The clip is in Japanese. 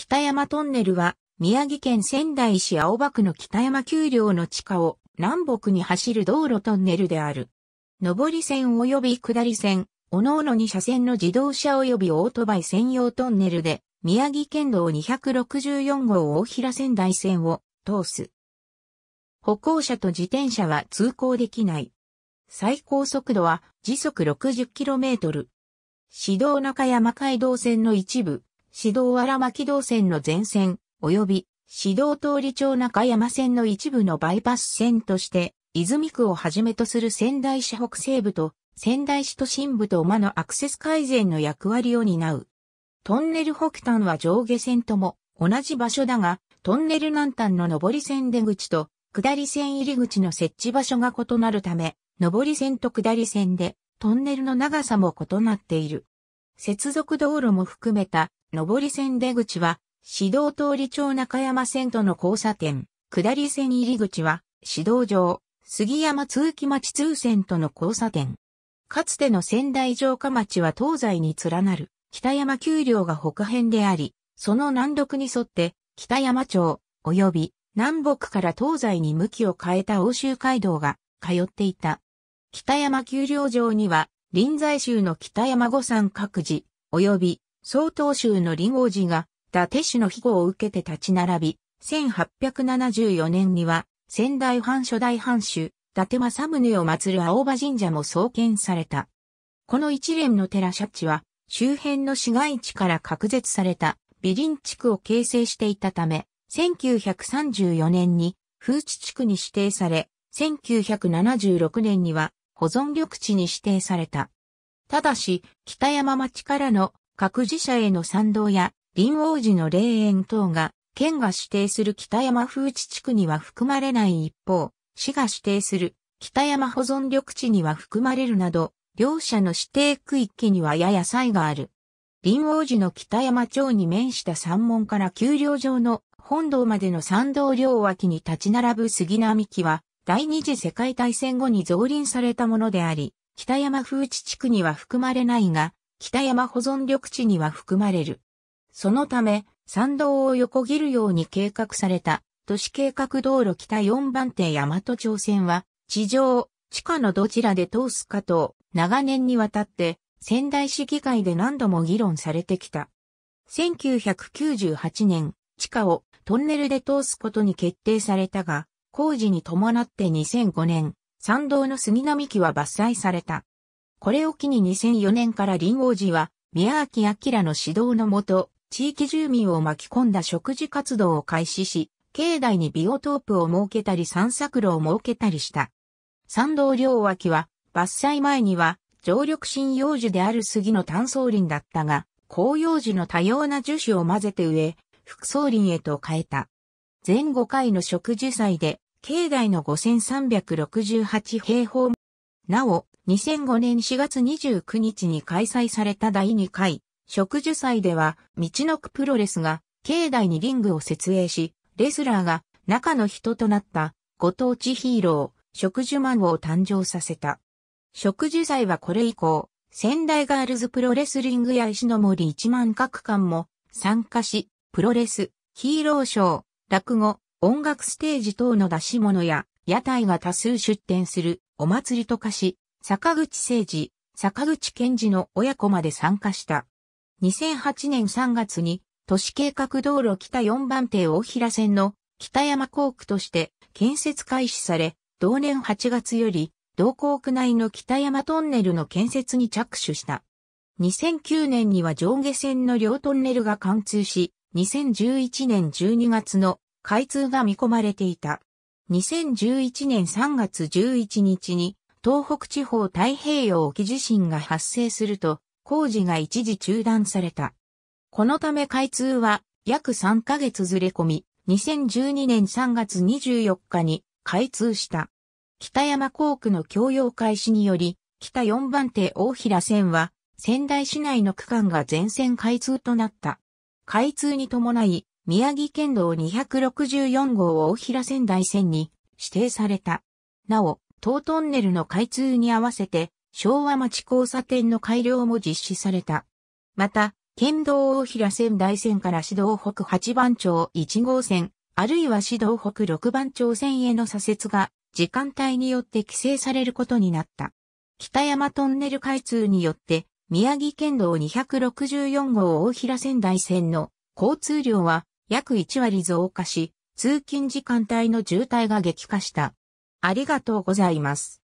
北山トンネルは、宮城県仙台市青葉区の北山丘陵の地下を南北に走る道路トンネルである。上り線及び下り線、おのおの2車線の自動車及びオートバイ専用トンネルで、宮城県道264号大平仙台線を通す。歩行者と自転車は通行できない。最高速度は時速 60km。市道中山街道線の一部、市道荒牧道線の全線、及び市道通り町中山線の一部のバイパス線として、泉区をはじめとする仙台市北西部と仙台市都心部と馬のアクセス改善の役割を担う。トンネル北端は上下線とも同じ場所だが、トンネル南端の上り線出口と下り線入り口の設置場所が異なるため、上り線と下り線でトンネルの長さも異なっている。接続道路も含めた上り線出口は、市道通り町中山線との交差点、下り線入り口は、市道上、杉山通気町通線との交差点。かつての仙台城下町は東西に連なる、北山丘陵が北辺であり、その南麓に沿って、北山町、及び、南北から東西に向きを変えた欧州街道が、通っていた。北山丘陵城には、臨済宗の北山五山各寺、及び曹洞宗の林王寺が、伊達氏の庇護を受けて立ち並び、1874年には、仙台藩初代藩主、伊達政宗を祀る青葉神社も創建された。この一連の寺社地は、周辺の市街地から隔絶された、美林地区を形成していたため、1934年に風地地区に指定され、1976年には保存緑地に指定された。ただし、北山町からの各自社への参道や林王寺の霊園等が、県が指定する北山風地地区には含まれない一方、市が指定する北山保存緑地には含まれるなど、両者の指定区域にはやや差異がある。林王寺の北山町に面した山門から丘陵上の本堂までの山道両脇に立ち並ぶ杉並木は、第二次世界大戦後に増林されたものであり、北山風地地区には含まれないが、北山保存緑地には含まれる。そのため、山道を横切るように計画された、都市計画道路北4番手大和町線は、地上、地下のどちらで通すかと、長年にわたって、仙台市議会で何度も議論されてきた。1998年、地下をトンネルで通すことに決定されたが、工事に伴って2005年、山道の杉並木は伐採された。これを機に2004年から林王寺は、宮脇明の指導のもと、地域住民を巻き込んだ食事活動を開始し、境内にビオトープを設けたり散策路を設けたりした。山道両脇は、伐採前には、常緑針葉樹である杉の炭層林だったが、紅葉樹の多様な樹種を混ぜて植え、副層林へと変えた。前5回の植樹祭で、境内の5368平方なお、2005年4月29日に開催された第2回植樹祭では、道のくプロレスが境内にリングを設営し、レスラーが中の人となったご当地ヒーロー、植樹マンを誕生させた。植樹祭はこれ以降、仙台ガールズプロレスリングや石の森一万各館も参加し、プロレス、ヒーローショー、落語、音楽ステージ等の出し物や屋台が多数出展するお祭りと化し、坂口誠二、坂口健二の親子まで参加した。2008年3月に都市計画道路北4番艇大平線の北山工区として建設開始され、同年8月より同工区内の北山トンネルの建設に着手した。2009年には上下線の両トンネルが貫通し、2011年12月の開通が見込まれていた。2011年3月11日に東北地方太平洋沖地震が発生すると、工事が一時中断された。このため開通は約3ヶ月ずれ込み、2012年3月24日に開通した。北山工区の供用開始により、北4番手大平線は、仙台市内の区間が全線開通となった。開通に伴い、宮城県道264号大平仙台線に指定された。なお、東トンネルの開通に合わせて昭和町交差点の改良も実施された。また、県道大平線大線から市道北8番町1号線、あるいは市道北6番町線への左折が時間帯によって規制されることになった。北山トンネル開通によって、宮城県道264号大平仙台線の交通量は約1割増加し、通勤時間帯の渋滞が激化した。ありがとうございます。